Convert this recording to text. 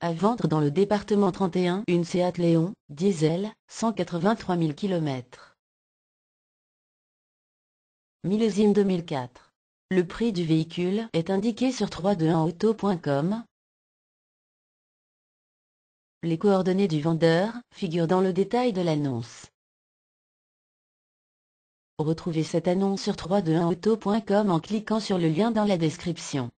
À vendre dans le département 31 une Seat Léon, diesel, 183 000 km. Millésime 2004. Le prix du véhicule est indiqué sur 321auto.com. Les coordonnées du vendeur figurent dans le détail de l'annonce. Retrouvez cette annonce sur 321auto.com en cliquant sur le lien dans la description.